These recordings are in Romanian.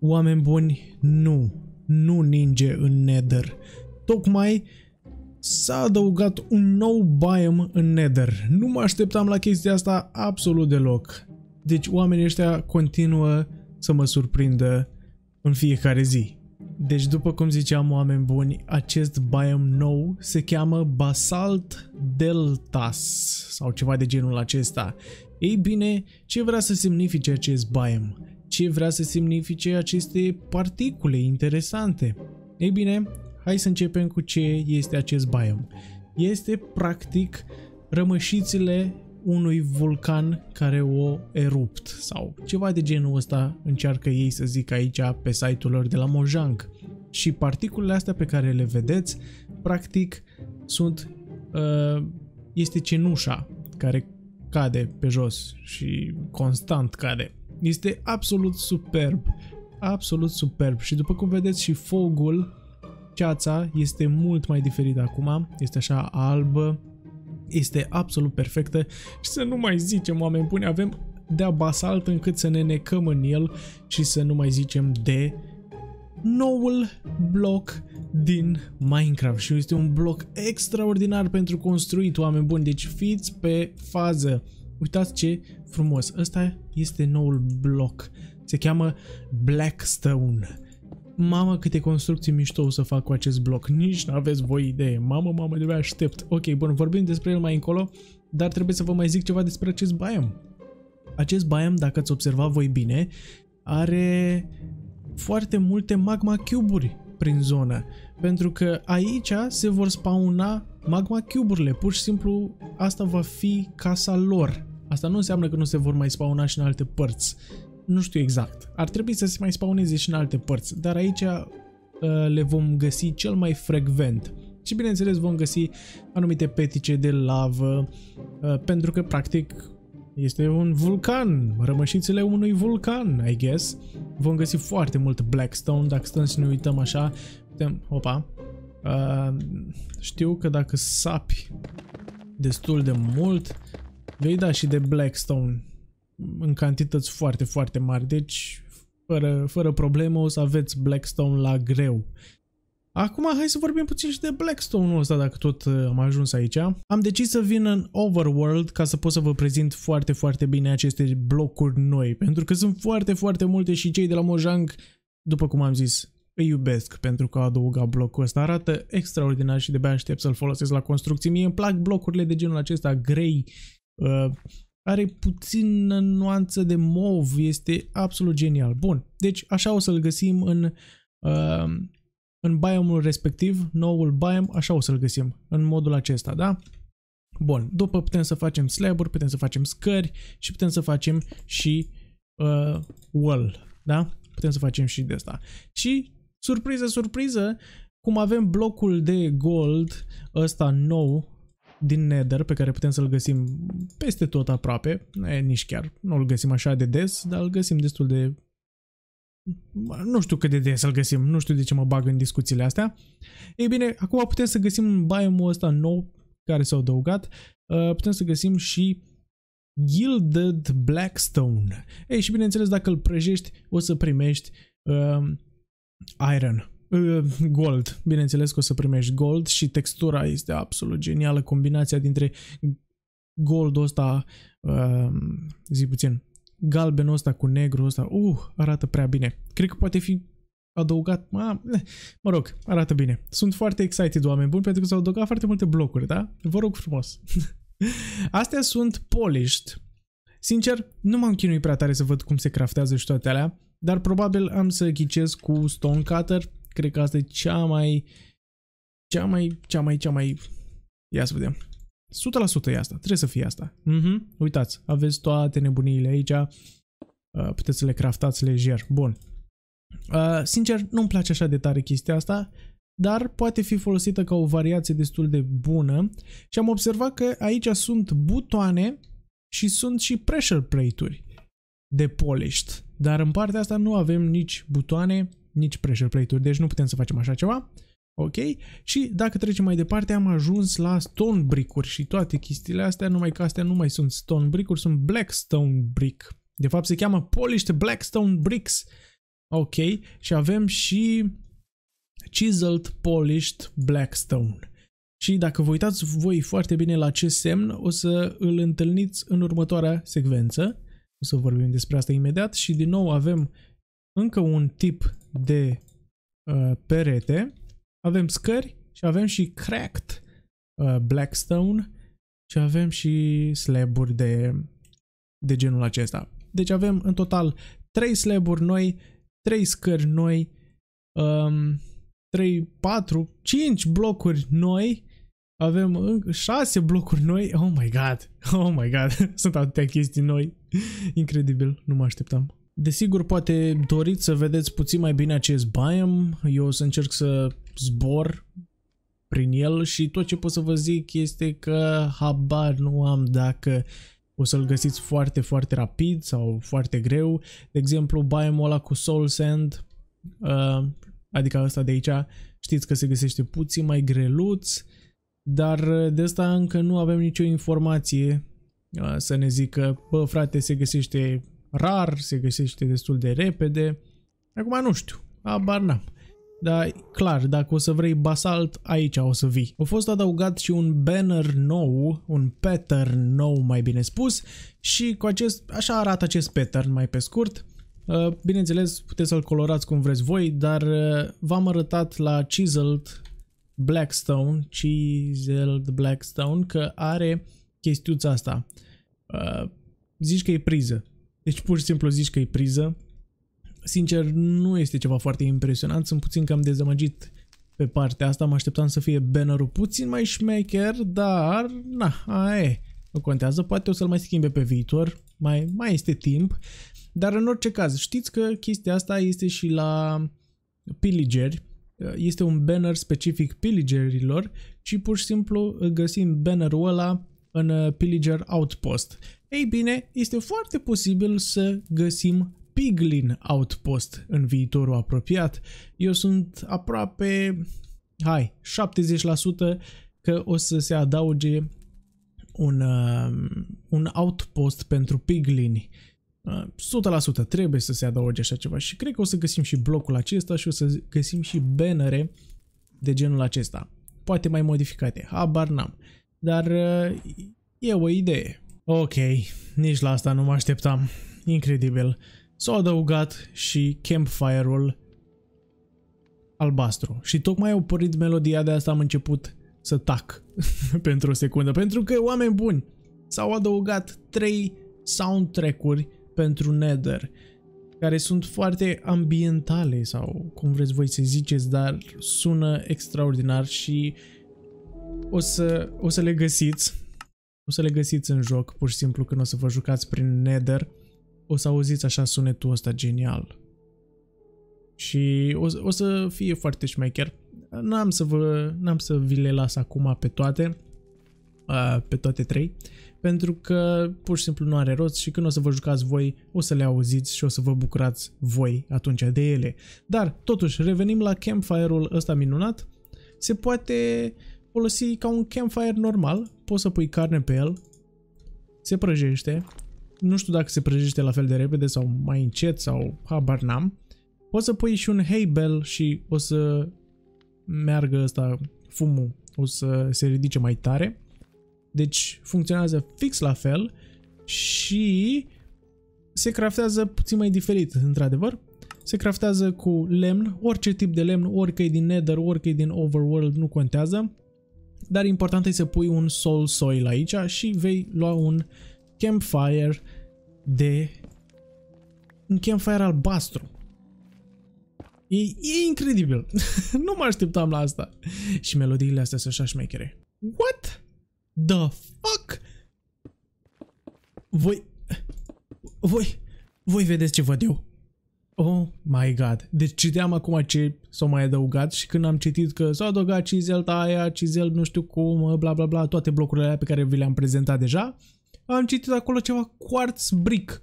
Oameni buni, nu, nu ninge în Nether. Tocmai s-a adăugat un nou biome în Nether. Nu mă așteptam la chestia asta absolut deloc. Deci oamenii ăștia continuă să mă surprindă în fiecare zi. Deci după cum ziceam oameni buni, acest biome nou se cheamă Basalt Deltas sau ceva de genul acesta. Ei bine, ce vrea să semnifice acest biome? ce vrea să semnifice aceste particule interesante? Ei bine, hai să începem cu ce este acest biom. Este practic rămășițile unui vulcan care o erupt sau ceva de genul ăsta încearcă ei să zic aici pe site-ul lor de la Mojang. Și particulele astea pe care le vedeți, practic, sunt uh, este cenușa care cade pe jos și constant cade. Este absolut superb. Absolut superb. Și după cum vedeți și fogul, ceața, este mult mai diferită acum. Este așa albă. Este absolut perfectă. Și să nu mai zicem, oameni buni, avem de basalt încât să ne necăm în el și să nu mai zicem de noul bloc din Minecraft și este un bloc extraordinar pentru construit, oameni buni, deci fiți pe fază. Uitați ce frumos. Ăsta este noul bloc. Se cheamă Blackstone. Mamă câte construcții mișto o să fac cu acest bloc. Nici nu aveți voi idee. Mamă, mamă, de aștept. Ok, bun, vorbim despre el mai încolo, dar trebuie să vă mai zic ceva despre acest baiam. Acest baiam, dacă ați observat voi bine, are foarte multe magma cuburi prin zonă. Pentru că aici se vor spauna magma cuburile. Pur și simplu asta va fi casa lor. Asta nu înseamnă că nu se vor mai spauna și în alte părți. Nu știu exact. Ar trebui să se mai spauneze și în alte părți, dar aici uh, le vom găsi cel mai frecvent. Și bineînțeles vom găsi anumite petice de lavă, uh, pentru că practic este un vulcan, rămășițele unui vulcan, I guess. Vom găsi foarte mult Blackstone, dacă stăm să ne uităm așa, putem... Opa! Uh, știu că dacă sapi destul de mult, Vei da și de Blackstone în cantități foarte, foarte mari. Deci, fără, fără problemă, o să aveți Blackstone la greu. Acum hai să vorbim puțin și de Blackstone-ul ăsta dacă tot uh, am ajuns aici. Am decis să vin în Overworld ca să pot să vă prezint foarte, foarte bine aceste blocuri noi, pentru că sunt foarte, foarte multe și cei de la Mojang, după cum am zis, îi iubesc pentru că au adăugat blocul ăsta. Arată extraordinar și de bea aștept să-l folosesc la construcții. Mie îmi plac blocurile de genul acesta grei, Uh, are puțin nuanță de mov, este absolut genial. Bun, deci așa o să-l găsim în, uh, în biomul respectiv, noul biom, așa o să-l găsim în modul acesta, da? Bun, după putem să facem slab-uri, putem să facem scări și putem să facem și uh, wall, da? Putem să facem și de asta. Și, surpriză, surpriză, cum avem blocul de gold ăsta nou, din Nether, pe care putem să-l găsim peste tot aproape, e, nici chiar, nu îl găsim așa de des, dar îl găsim destul de... Nu știu cât de des îl găsim, nu știu de ce mă bag în discuțiile astea. Ei bine, acum putem să găsim biomul ăsta nou care s-a adăugat, uh, putem să găsim și Gilded Blackstone. Ei, și bineînțeles, dacă îl prăjești, o să primești um, iron. Ehm, gold. Bineînțeles că o să primești gold și textura este absolut genială. Combinația dintre goldul ăsta, uh, zi puțin, galbenul ăsta cu negru ăsta, uh, arată prea bine. Cred că poate fi adăugat, mă, eh, mă rog, arată bine. Sunt foarte excited oameni buni pentru că s-au adăugat foarte multe blocuri, da? Vă rog frumos. Astea sunt polished. Sincer, nu m-am chinuit prea tare să văd cum se craftează și toate alea, dar probabil am să ghicez cu Stone Cutter Cred că asta e cea mai... Cea mai, cea mai, cea mai... Ia să vedem. 100% e asta. Trebuie să fie asta. Mm-hmm. Uitați, aveți toate nebuniile aici. Uh, puteți să le craftați lejer. Bun. Uh, sincer, nu-mi place așa de tare chestia asta, dar poate fi folosită ca o variație destul de bună. Și am observat că aici sunt butoane și sunt și pressure plate-uri de polished. Dar în partea asta nu avem nici butoane, nici pressure plate-uri, deci nu putem să facem așa ceva. Ok? Și dacă trecem mai departe, am ajuns la stone brick-uri și toate chestiile astea, numai că astea nu mai sunt stone brick-uri, sunt blackstone brick. De fapt se cheamă polished blackstone bricks. Ok? Și avem și chiseled polished blackstone. Și dacă vă uitați voi foarte bine la ce semn, o să îl întâlniți în următoarea secvență. O să vorbim despre asta imediat și din nou avem încă un tip de uh, perete, avem scări și avem și cracked uh, blackstone și avem și slaburi de, de genul acesta. Deci avem în total 3 slaburi noi, 3 scări noi, um, 3, 4, 5 blocuri noi, avem 6 blocuri noi, oh my god, oh my god, sunt atâtea chestii noi, incredibil, nu mă așteptam. Desigur, poate doriți să vedeți puțin mai bine acest biome. Eu o să încerc să zbor prin el și tot ce pot să vă zic este că habar nu am dacă o să-l găsiți foarte, foarte rapid sau foarte greu. De exemplu, biomul ăla cu Soul Sand, uh, adică ăsta de aici, știți că se găsește puțin mai greluț, dar de asta încă nu avem nicio informație uh, să ne zică, bă frate, se găsește rar, se găsește destul de repede. Acum nu știu, abar n-am. Dar clar, dacă o să vrei basalt, aici o să vii. A fost adăugat și un banner nou, un pattern nou mai bine spus și cu acest, așa arată acest pattern mai pe scurt. Uh, bineînțeles, puteți să-l colorați cum vreți voi, dar uh, v-am arătat la Chiseled Blackstone, Chiseled Blackstone, că are chestiuța asta. Uh, zici că e priză. Deci pur și simplu zici că e priză. Sincer, nu este ceva foarte impresionant. Sunt puțin cam dezamăgit pe partea asta. Mă așteptam să fie bannerul puțin mai șmecher, dar na, aia e. Nu contează, poate o să-l mai schimbe pe viitor, mai, mai este timp. Dar în orice caz, știți că chestia asta este și la piligeri. Este un banner specific Pillagerilor. și pur și simplu găsim bannerul ăla în Pillager Outpost. Ei bine, este foarte posibil să găsim Piglin Outpost în viitorul apropiat. Eu sunt aproape, hai, 70% că o să se adauge un, uh, un outpost pentru piglini. Uh, 100% trebuie să se adauge așa ceva și cred că o să găsim și blocul acesta și o să găsim și bannere de genul acesta. Poate mai modificate, habar n-am. Dar uh, e o idee. Ok, nici la asta nu mă așteptam. Incredibil. S-au adăugat și campfire-ul albastru. Și tocmai au părit melodia de asta am început să tac pentru o secundă. Pentru că, oameni buni, s-au adăugat 3 soundtrack-uri pentru Nether care sunt foarte ambientale sau cum vreți voi să ziceți, dar sună extraordinar și o să, o să le găsiți o să le găsiți în joc, pur și simplu când o să vă jucați prin Nether, o să auziți așa sunetul ăsta genial. Și o, o să fie foarte șmecher. N-am să, vă, n-am să vi le las acum pe toate, pe toate trei, pentru că pur și simplu nu are rost și când o să vă jucați voi, o să le auziți și o să vă bucurați voi atunci de ele. Dar, totuși, revenim la campfire-ul ăsta minunat. Se poate folosi ca un campfire normal. Poți să pui carne pe el. Se prăjește. Nu știu dacă se prăjește la fel de repede sau mai încet sau habar n-am. Poți să pui și un hay bell și o să meargă ăsta fumul. O să se ridice mai tare. Deci funcționează fix la fel și se craftează puțin mai diferit, într-adevăr. Se craftează cu lemn, orice tip de lemn, orică e din Nether, orică e din Overworld, nu contează dar important e să pui un soul soil aici și vei lua un campfire de... un campfire albastru. E, e incredibil. nu mă așteptam la asta. și melodiile astea sunt așa șmechere. What? The fuck? Voi... Voi... Voi vedeți ce văd eu. Oh my god. Deci citeam acum ce s-au mai adăugat și când am citit că s-au adăugat cizel aia, cizel nu știu cum, uh, bla bla bla, toate blocurile alea pe care vi le-am prezentat deja, am citit acolo ceva quartz brick.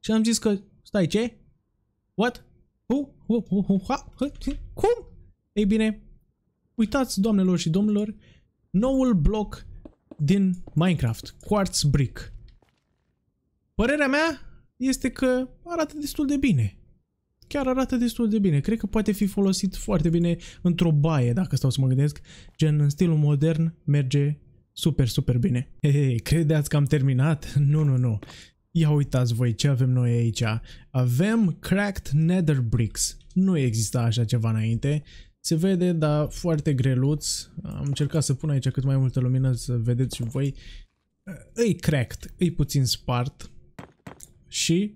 Și am zis că, stai ce? What? Uh, uh, uh, uh, ha, uh, cum? Ei bine, uitați doamnelor și domnilor, noul bloc din Minecraft, quartz brick. Părerea mea este că arată destul de bine chiar arată destul de bine. Cred că poate fi folosit foarte bine într-o baie, dacă stau să mă gândesc. Gen, în stilul modern merge super, super bine. Hei, hey, credeți că am terminat? Nu, nu, nu. Ia uitați voi ce avem noi aici. Avem Cracked Nether Bricks. Nu exista așa ceva înainte. Se vede, dar foarte greluț. Am încercat să pun aici cât mai multă lumină să vedeți și voi. Îi ă, cracked, îi puțin spart. Și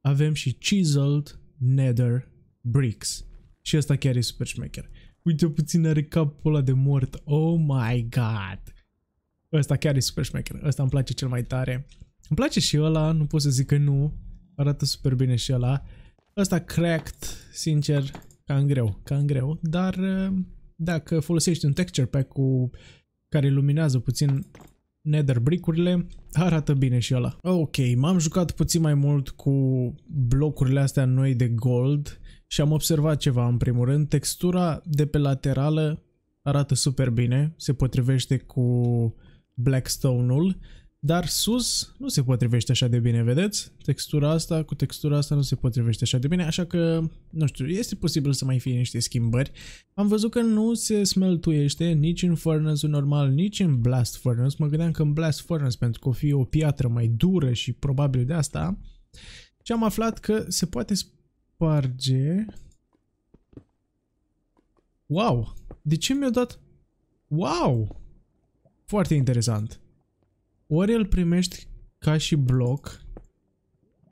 avem și chiseled Nether Bricks. Și asta chiar e super șmecher. Uite puțin are capul ăla de mort. Oh my god! Ăsta chiar e super șmecher. Ăsta îmi place cel mai tare. Îmi place și ăla, nu pot să zic că nu. Arată super bine și ăla. Ăsta cracked, sincer, cam greu, cam greu. Dar uh, dacă folosești un texture pack cu care luminează puțin nether brick-urile, arată bine și ăla. Ok, m-am jucat puțin mai mult cu blocurile astea noi de gold și am observat ceva în primul rând. Textura de pe laterală arată super bine, se potrivește cu Blackstone-ul, dar sus nu se potrivește așa de bine, vedeți? Textura asta cu textura asta nu se potrivește așa de bine, așa că, nu știu, este posibil să mai fie niște schimbări. Am văzut că nu se smeltuiește nici în furnace normal, nici în blast furnace. Mă gândeam că în blast furnace, pentru că o fi o piatră mai dură și probabil de asta. Și am aflat că se poate sparge... Wow! De ce mi-a dat... Wow! Foarte interesant. Ori îl primești ca și bloc,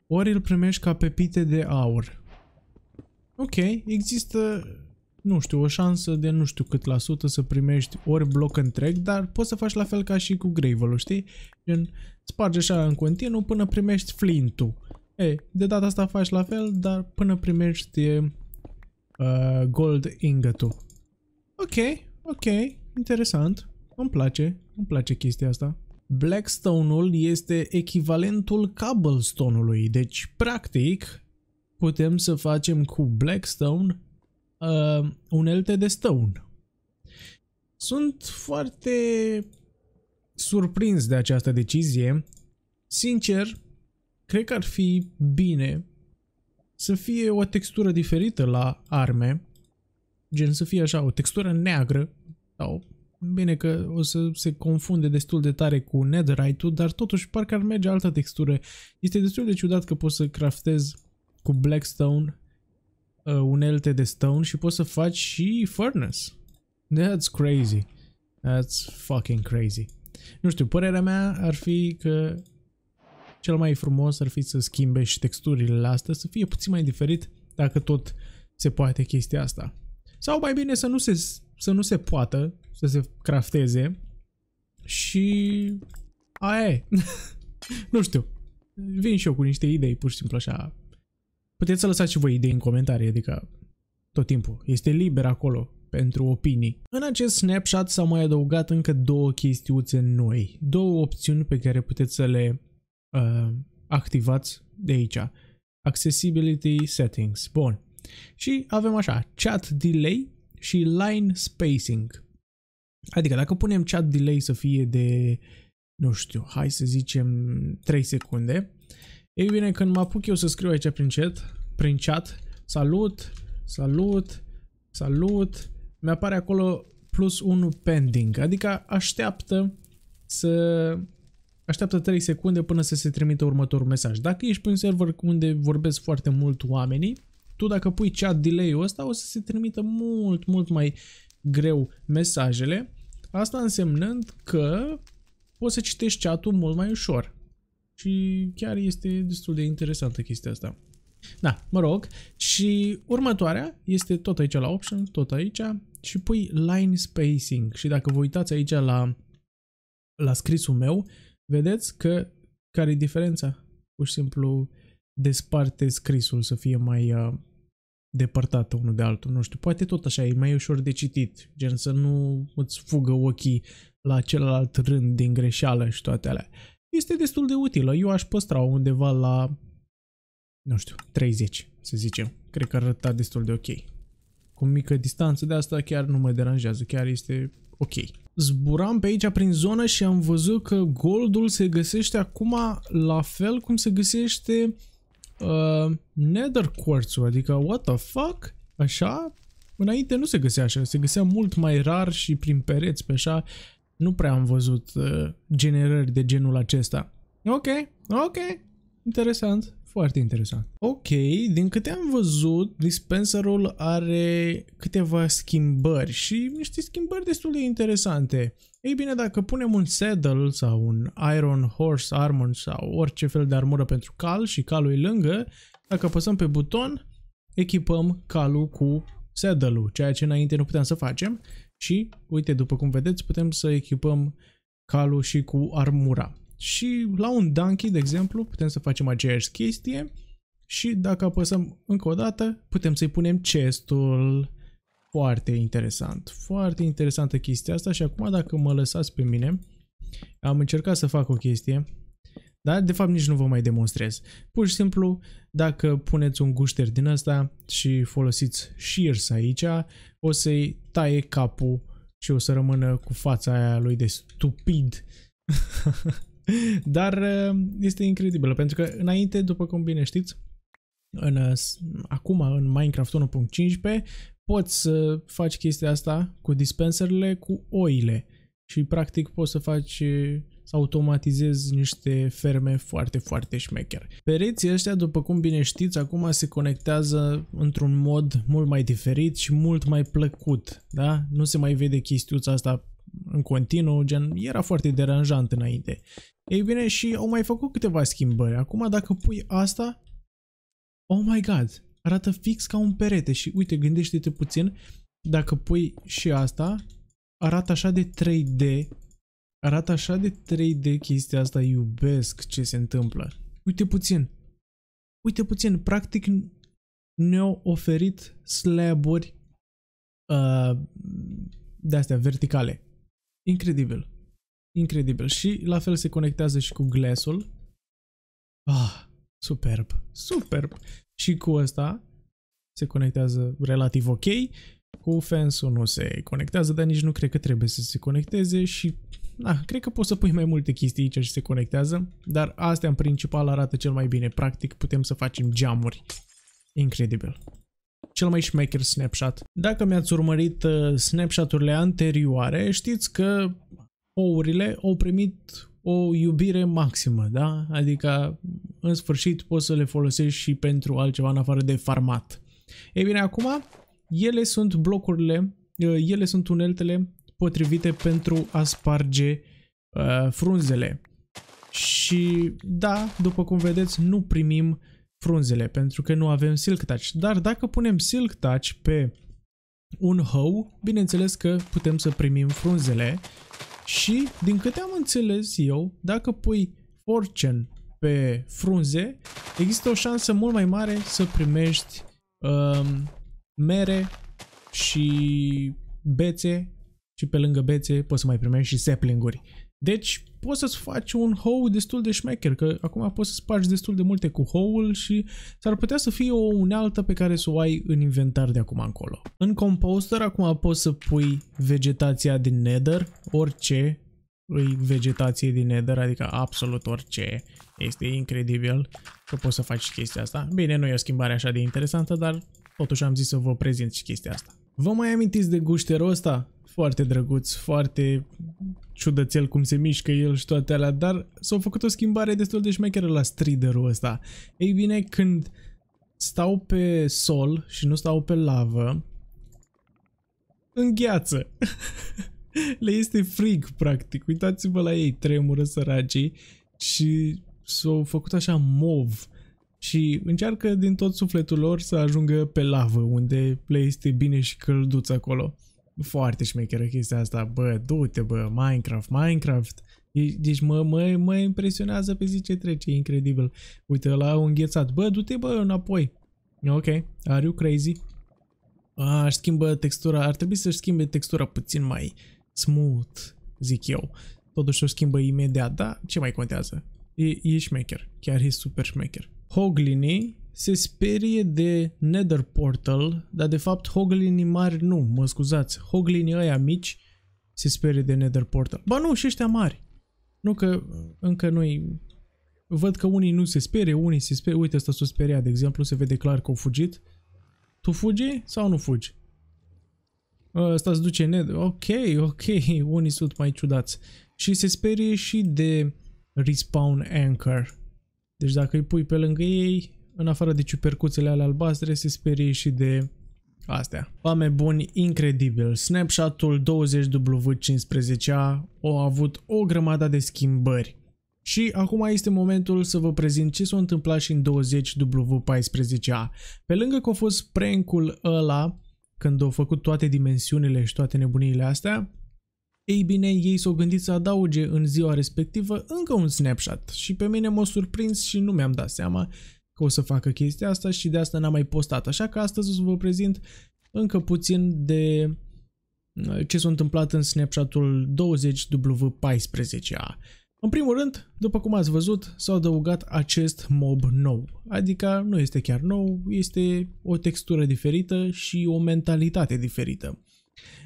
ori îl primești ca pepite de aur. Ok, există, nu știu, o șansă de nu știu cât la sută să primești ori bloc întreg, dar poți să faci la fel ca și cu gravel știi? Gen, spargi așa în continuu până primești flint-ul. Ei, de data asta faci la fel, dar până primești uh, gold ingot-ul. Ok, ok, interesant. Îmi place, îmi place chestia asta. Blackstone-ul este echivalentul cobblestone-ului, deci practic putem să facem cu Blackstone uh, unelte de stone. Sunt foarte surprins de această decizie. Sincer, cred că ar fi bine să fie o textură diferită la arme, gen să fie așa, o textură neagră sau Bine că o să se confunde destul de tare cu netherite-ul, dar totuși parcă ar merge altă textură. Este destul de ciudat că poți să craftezi cu blackstone uh, unelte de stone și poți să faci și furnace. That's crazy. That's fucking crazy. Nu știu, părerea mea ar fi că cel mai frumos ar fi să schimbe și texturile astea, să fie puțin mai diferit dacă tot se poate chestia asta. Sau mai bine să nu se să nu se poată să se crafteze și aia e. nu știu. Vin și eu cu niște idei, pur și simplu așa. Puteți să lăsați și voi idei în comentarii, adică tot timpul. Este liber acolo pentru opinii. În acest snapshot s-au mai adăugat încă două chestiuțe noi. Două opțiuni pe care puteți să le uh, activați de aici. Accessibility Settings. Bun. Și avem așa, chat delay și line spacing. Adică dacă punem chat delay să fie de, nu știu, hai să zicem 3 secunde, ei bine, când mă apuc eu să scriu aici prin chat, prin chat salut, salut, salut, mi-apare acolo plus 1 pending, adică așteaptă să așteaptă 3 secunde până să se trimită următorul mesaj. Dacă ești pe un server unde vorbesc foarte mult oamenii, tu dacă pui chat delay-ul ăsta, o să se trimită mult, mult mai greu mesajele, asta însemnând că poți să citești chat-ul mult mai ușor. Și chiar este destul de interesantă chestia asta. Da, mă rog. Și următoarea este tot aici la option, tot aici, și pui line spacing. Și dacă vă uitați aici la, la scrisul meu, vedeți că care e diferența? Pur și simplu desparte scrisul să fie mai, uh, depărtate unul de altul, nu știu, poate tot așa, e mai ușor de citit, gen să nu îți fugă ochii la celălalt rând din greșeală și toate alea. Este destul de utilă, eu aș păstra undeva la, nu știu, 30, să zicem. Cred că arăta destul de ok. Cu mică distanță de asta chiar nu mă deranjează, chiar este ok. Zburam pe aici prin zonă și am văzut că goldul se găsește acum la fel cum se găsește Uh, nether quartz adică what the fuck? Așa? Înainte nu se găsea așa, se găsea mult mai rar și prin pereți pe așa. Nu prea am văzut uh, generări de genul acesta. Ok, ok, interesant. Foarte interesant. Ok, din câte am văzut, dispenserul are câteva schimbări și niște schimbări destul de interesante. Ei bine, dacă punem un saddle sau un iron horse armor sau orice fel de armură pentru cal și calul e lângă, dacă apăsăm pe buton, echipăm calul cu saddle-ul, ceea ce înainte nu puteam să facem și, uite, după cum vedeți, putem să echipăm calul și cu armura. Și la un donkey, de exemplu, putem să facem aceeași chestie și dacă apăsăm încă o dată, putem să-i punem chestul. Foarte interesant, foarte interesantă chestia asta și acum dacă mă lăsați pe mine, am încercat să fac o chestie, dar de fapt nici nu vă mai demonstrez. Pur și simplu, dacă puneți un gușter din asta și folosiți shears aici, o să-i taie capul și o să rămână cu fața aia lui de stupid. Dar uh, este incredibilă, pentru că înainte, după cum bine știți, în, uh, acum în Minecraft 1.15 poți să faci chestia asta cu dispenserele cu oile și practic poți să faci uh, să automatizezi niște ferme foarte, foarte șmecher. Pereții ăștia, după cum bine știți, acum se conectează într-un mod mult mai diferit și mult mai plăcut, da? Nu se mai vede chestiuța asta în continuu, gen, era foarte deranjant înainte. Ei bine, și au mai făcut câteva schimbări. Acum, dacă pui asta, oh my god, arată fix ca un perete și uite, gândește-te puțin, dacă pui și asta, arată așa de 3D, arată așa de 3D chestia asta, iubesc ce se întâmplă. Uite puțin, uite puțin, practic ne-au oferit slaburi uh, de astea verticale. Incredibil. Incredibil. Și la fel se conectează și cu glasul. Ah, superb. Superb. Și cu ăsta se conectează relativ ok. Cu fence nu se conectează, dar nici nu cred că trebuie să se conecteze și da, cred că poți să pui mai multe chestii aici și se conectează, dar astea în principal arată cel mai bine. Practic putem să facem geamuri. Incredibil cel mai șmecher snapshot. Dacă mi-ați urmărit uh, snapshot-urile anterioare, știți că ourile au primit o iubire maximă, da? Adică, în sfârșit, poți să le folosești și pentru altceva în afară de farmat. Ei bine, acum, ele sunt blocurile, uh, ele sunt uneltele potrivite pentru a sparge uh, frunzele. Și da, după cum vedeți, nu primim frunzele, pentru că nu avem silk touch. Dar dacă punem silk touch pe un hoe, bineînțeles că putem să primim frunzele și, din câte am înțeles eu, dacă pui fortune pe frunze, există o șansă mult mai mare să primești um, mere și bețe și pe lângă bețe poți să mai primești și saplinguri. Deci poți să-ți faci un hou destul de șmecher, că acum poți să spargi destul de multe cu houl și s-ar putea să fie o unealtă pe care să o ai în inventar de acum încolo. În composter acum poți să pui vegetația din nether, orice îi vegetație din nether, adică absolut orice. Este incredibil că poți să faci chestia asta. Bine, nu e o schimbare așa de interesantă, dar totuși am zis să vă prezint și chestia asta. Vă mai amintiți de gușterul ăsta? foarte drăguț, foarte ciudățel cum se mișcă el și toate alea, dar s au făcut o schimbare destul de șmecheră la striderul ăsta. Ei bine, când stau pe sol și nu stau pe lavă, îngheață. Le este frig, practic. Uitați-vă la ei, tremură săracii și s-au făcut așa mov și încearcă din tot sufletul lor să ajungă pe lavă, unde le este bine și călduț acolo foarte șmecheră chestia asta, bă, du-te, bă, Minecraft, Minecraft. Deci mă, mă, mă impresionează pe zi ce trece, e incredibil. Uite, la un înghețat. Bă, du-te, bă, înapoi. Ok, are you crazy? A, își schimbă textura, ar trebui să-și schimbe textura puțin mai smooth, zic eu. Totuși o schimbă imediat, dar ce mai contează? E, e șmecher, chiar e super șmecher. Hoglini se sperie de Nether Portal, dar de fapt hoglinii mari nu, mă scuzați, hoglinii ăia mici se sperie de Nether Portal. Ba nu, și ăștia mari. Nu că încă noi văd că unii nu se sperie, unii se sperie. Uite, ăsta s o speria, de exemplu, se vede clar că au fugit. Tu fugi sau nu fugi? Ăsta se duce Nether. Ok, ok, unii sunt mai ciudați. Și se sperie și de Respawn Anchor. Deci dacă îi pui pe lângă ei, în afară de ciupercuțele ale albastre, se sperie și de astea. Oame buni, incredibil. snapshot ul 20 20W15A a avut o grămadă de schimbări. Și acum este momentul să vă prezint ce s-a întâmplat și în 20W14A. Pe lângă că a fost prank-ul ăla, când au făcut toate dimensiunile și toate nebuniile astea, ei bine, ei s-au gândit să adauge în ziua respectivă încă un snapshot și pe mine m-a surprins și nu mi-am dat seama că o să facă chestia asta și de asta n-am mai postat. Așa că astăzi o să vă prezint încă puțin de uh, ce s-a întâmplat în snapshot-ul 20W14A. În primul rând, după cum ați văzut, s-a adăugat acest mob nou. Adică nu este chiar nou, este o textură diferită și o mentalitate diferită.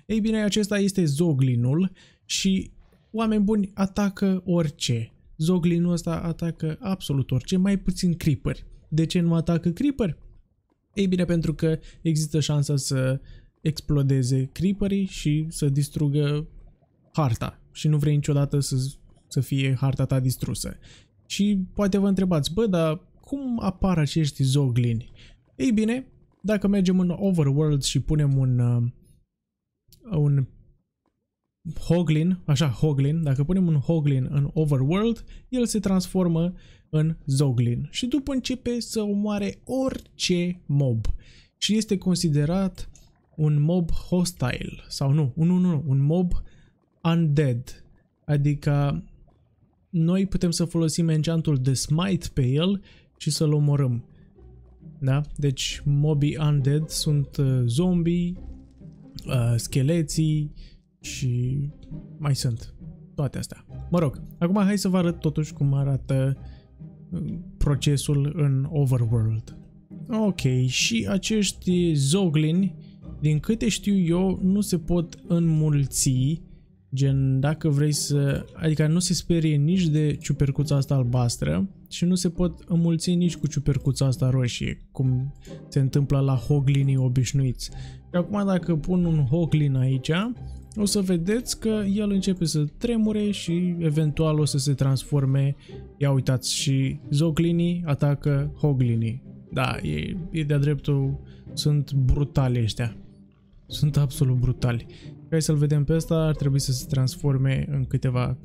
Ei bine, acesta este Zoglinul și oameni buni atacă orice. Zoglinul ăsta atacă absolut orice, mai puțin creeperi. De ce nu atacă creeper? Ei bine, pentru că există șansa să explodeze creeperii și să distrugă harta și nu vrei niciodată să, să fie harta ta distrusă. Și poate vă întrebați, bă, dar cum apar acești zoglini? Ei bine, dacă mergem în overworld și punem un, uh, un Hoglin, așa, Hoglin, dacă punem un Hoglin în Overworld, el se transformă în Zoglin și după începe să omoare orice mob și este considerat un mob hostile sau nu, un, un, un, un mob undead, adică noi putem să folosim enchantul de smite pe el și să-l omorâm. Da? Deci mobii undead sunt uh, zombie, uh, scheleții, și mai sunt toate astea. Mă rog, acum hai să vă arăt totuși cum arată uh, procesul în overworld. Ok, și acești zoglini, din câte știu eu, nu se pot înmulți, gen dacă vrei să... Adică nu se sperie nici de ciupercuța asta albastră și nu se pot înmulți nici cu ciupercuța asta roșie, cum se întâmplă la hoglinii obișnuiți. Și acum dacă pun un hoglin aici, o să vedeți că el începe să tremure și eventual o să se transforme, ia uitați și zoglini atacă hoglinii. Da, e, e de-a dreptul, sunt brutali ăștia. Sunt absolut brutali. Hai să-l vedem pe ăsta, ar trebui să se transforme în câteva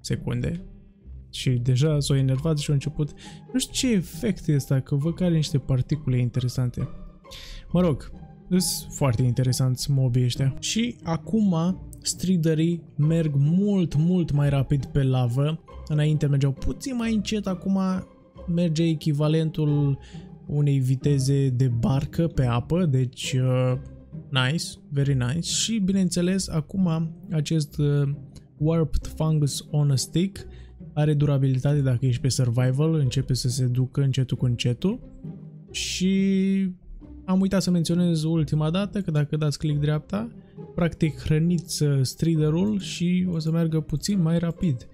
secunde. Și deja s-a enervat și a început... Nu știu ce efect este asta, că văd că are niște particule interesante. Mă rog, sunt foarte interesanți mobii ăștia. Și acum striderii merg mult, mult mai rapid pe lavă. Înainte mergeau puțin mai încet, acum merge echivalentul unei viteze de barcă pe apă, deci uh, nice, very nice. Și bineînțeles, acum acest uh, Warped Fungus on a Stick are durabilitate dacă ești pe survival, începe să se ducă încetul cu încetul și am uitat să menționez ultima dată că dacă dați click dreapta, practic hrăniți uh, striderul și o să meargă puțin mai rapid.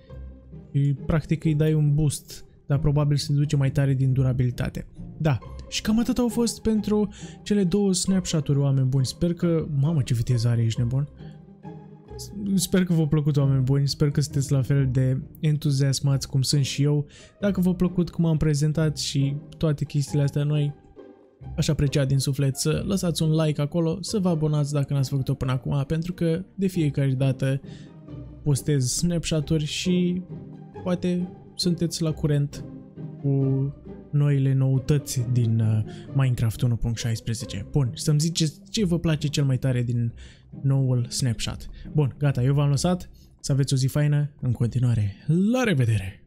Practic îi dai un boost, dar probabil se duce mai tare din durabilitate. Da, și cam atât au fost pentru cele două snapshot-uri, oameni buni. Sper că... Mamă, ce viteză are, ești nebun! Sper că v-a plăcut, oameni buni, sper că sunteți la fel de entuziasmați cum sunt și eu. Dacă v-a plăcut cum am prezentat și toate chestiile astea noi, Aș aprecia din suflet să lăsați un like acolo, să vă abonați dacă n-ați făcut-o până acum, pentru că de fiecare dată postez snapshot-uri și poate sunteți la curent cu noile noutăți din uh, Minecraft 1.16. Bun, să-mi ziceți ce vă place cel mai tare din noul snapshot. Bun, gata, eu v-am lăsat. Să aveți o zi faină în continuare. La revedere!